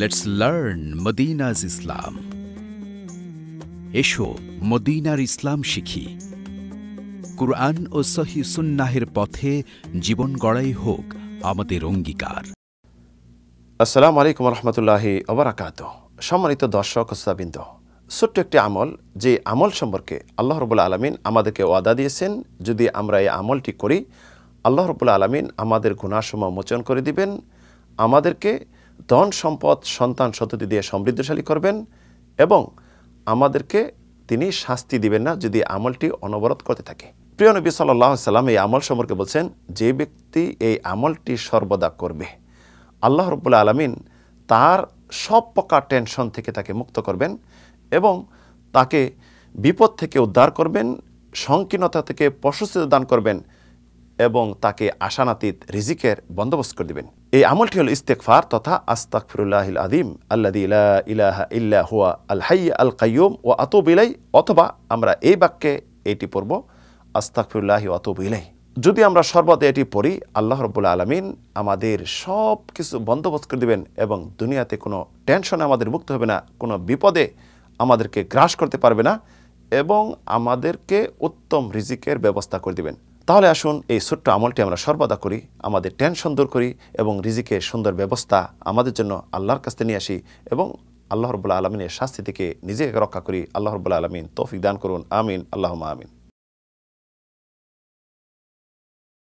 let's learn মদিনাজ ইসলাম এসো মদিনার ইসলাম শিখি কুরআন ও সহি সুন্নাহের পথে জীবন গড়াই হোক আমাদের অঙ্গীকার আসসালামু আলাইকুম রহমতুল্লাহি ওবরাকাত সম্মানিত দর্শক ওস্তাবিন্দ ছোট্ট একটি আমল যে আমল সম্পর্কে আল্লাহ রবুল্লা আলমিন আমাদেরকে ওয়াদা দিয়েছেন যদি আমরা এই আমলটি করি আল্লাহ রবুল্লা আলমিন আমাদের গুণাসমূহ মোচন করে দিবেন আমাদেরকে ধন সম্পদ সন্তান সততি দিয়ে সমৃদ্ধশালী করবেন এবং আমাদেরকে তিনি শাস্তি দিবেন না যদি আমলটি অনবরত করতে থাকে প্রিয় নবী সাল্লাহ সাল্লাম এই আমল সম্পর্কে বলছেন যে ব্যক্তি এই আমলটি সর্বদা করবে আল্লাহ রবুল্লা আলমিন তার সব প্রকার টেনশন থেকে তাকে মুক্ত করবেন এবং তাকে বিপদ থেকে উদ্ধার করবেন সংকীর্ণতা থেকে প্রশস্তি দান করবেন এবং তাকে আশানাতীত রিজিকের বন্দোবস্ত করে দেবেন এই আমলটি হল ইস্তেকফার তথা আস্তাক ফিরুল্লাহিল আদিম আল্লাদি ইল্লা হুয়া আল হাই আল কাইম ও আতব অথবা আমরা এই বাক্যে এটি পড়ব আস্তাক ফিরুল্লাহি অত ইলাই যদি আমরা সর্বদা এটি পড়ি আল্লাহ রব্বুল আলমিন আমাদের সব কিছু বন্দোবস্ত করে দেবেন এবং দুনিয়াতে কোনো টেনশনে আমাদের মুক্ত হবে না কোনো বিপদে আমাদেরকে গ্রাস করতে পারবে না এবং আমাদেরকে উত্তম রিজিকের ব্যবস্থা করে দেবেন তাহলে আসুন এই ছোট্ট আমলটি আমরা সর্বদা করি আমাদের টেনশন দূর করি এবং রিজিকের সুন্দর ব্যবস্থা আমাদের জন্য আল্লাহর কাছে নিয়ে আসি এবং আল্লাহর রবুল্লা আলমিনের শাস্তি থেকে নিজেকে রক্ষা করি আল্লাহর রবুল্লা আলমিন তৌফিক দান করুন আমিন আল্লাহ আমিন